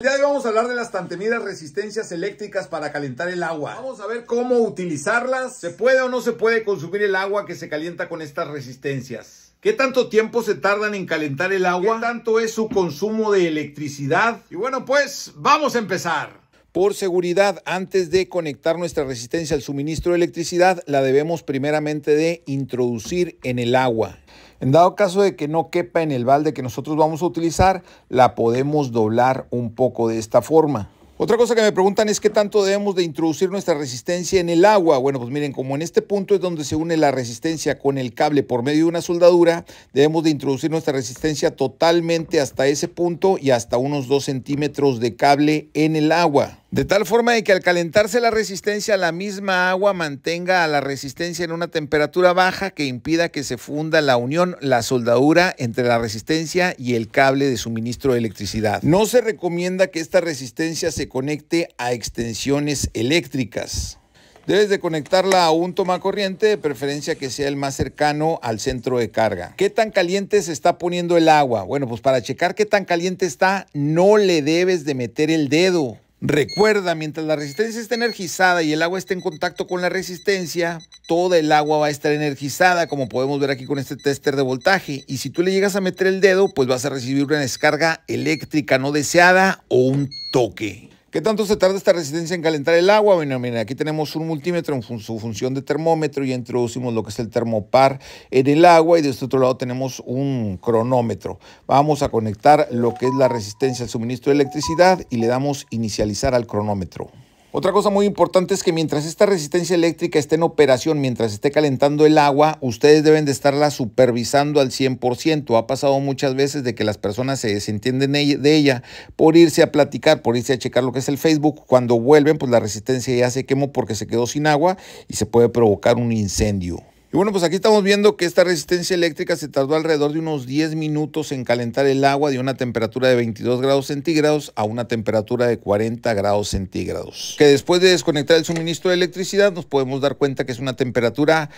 El de hoy vamos a hablar de las tan temidas resistencias eléctricas para calentar el agua. Vamos a ver cómo utilizarlas. ¿Se puede o no se puede consumir el agua que se calienta con estas resistencias? ¿Qué tanto tiempo se tardan en calentar el agua? ¿Qué tanto es su consumo de electricidad? Y bueno, pues vamos a empezar. Por seguridad, antes de conectar nuestra resistencia al suministro de electricidad, la debemos primeramente de introducir en el agua. En dado caso de que no quepa en el balde que nosotros vamos a utilizar, la podemos doblar un poco de esta forma. Otra cosa que me preguntan es qué tanto debemos de introducir nuestra resistencia en el agua. Bueno, pues miren, como en este punto es donde se une la resistencia con el cable por medio de una soldadura, debemos de introducir nuestra resistencia totalmente hasta ese punto y hasta unos 2 centímetros de cable en el agua. De tal forma de que al calentarse la resistencia, la misma agua mantenga a la resistencia en una temperatura baja que impida que se funda la unión, la soldadura entre la resistencia y el cable de suministro de electricidad. No se recomienda que esta resistencia se conecte a extensiones eléctricas. Debes de conectarla a un tomacorriente, de preferencia que sea el más cercano al centro de carga. ¿Qué tan caliente se está poniendo el agua? Bueno, pues para checar qué tan caliente está, no le debes de meter el dedo Recuerda, mientras la resistencia está energizada y el agua está en contacto con la resistencia, toda el agua va a estar energizada, como podemos ver aquí con este tester de voltaje. Y si tú le llegas a meter el dedo, pues vas a recibir una descarga eléctrica no deseada o un toque. ¿Qué tanto se tarda esta resistencia en calentar el agua? Bueno, miren, aquí tenemos un multímetro en su función de termómetro y introducimos lo que es el termopar en el agua y de este otro lado tenemos un cronómetro. Vamos a conectar lo que es la resistencia al suministro de electricidad y le damos inicializar al cronómetro. Otra cosa muy importante es que mientras esta resistencia eléctrica esté en operación, mientras esté calentando el agua, ustedes deben de estarla supervisando al 100%. Ha pasado muchas veces de que las personas se desentienden de ella por irse a platicar, por irse a checar lo que es el Facebook. Cuando vuelven, pues la resistencia ya se quemó porque se quedó sin agua y se puede provocar un incendio. Y bueno, pues aquí estamos viendo que esta resistencia eléctrica se tardó alrededor de unos 10 minutos en calentar el agua de una temperatura de 22 grados centígrados a una temperatura de 40 grados centígrados. Que después de desconectar el suministro de electricidad nos podemos dar cuenta que es una temperatura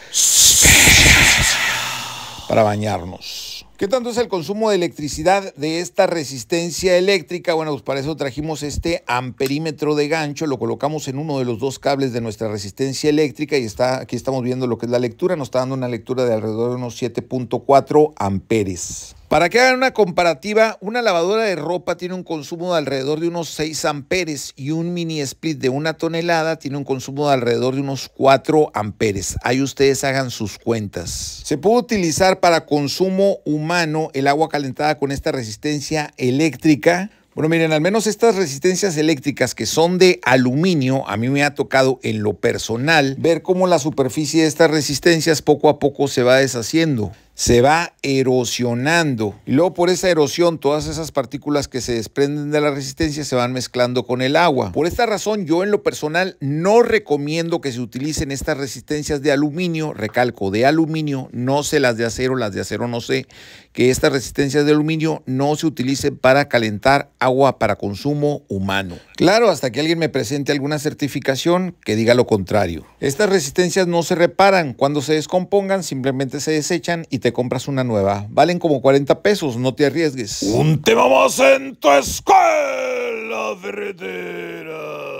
para bañarnos. ¿Qué tanto es el consumo de electricidad de esta resistencia eléctrica? Bueno, pues para eso trajimos este amperímetro de gancho, lo colocamos en uno de los dos cables de nuestra resistencia eléctrica y está, aquí estamos viendo lo que es la lectura, nos está dando una lectura de alrededor de unos 7.4 amperes. Para que hagan una comparativa, una lavadora de ropa tiene un consumo de alrededor de unos 6 amperes y un mini split de una tonelada tiene un consumo de alrededor de unos 4 amperes. Ahí ustedes hagan sus cuentas. Se puede utilizar para consumo humano el agua calentada con esta resistencia eléctrica. Bueno, miren, al menos estas resistencias eléctricas que son de aluminio, a mí me ha tocado en lo personal ver cómo la superficie de estas resistencias poco a poco se va deshaciendo se va erosionando. Y luego por esa erosión, todas esas partículas que se desprenden de la resistencia se van mezclando con el agua. Por esta razón, yo en lo personal no recomiendo que se utilicen estas resistencias de aluminio, recalco, de aluminio, no sé las de acero, las de acero no sé, que estas resistencias de aluminio no se utilicen para calentar agua para consumo humano. Claro, hasta que alguien me presente alguna certificación que diga lo contrario. Estas resistencias no se reparan, cuando se descompongan simplemente se desechan y te compras una nueva. Valen como 40 pesos, no te arriesgues. Un tema más en tu escuela verdadera.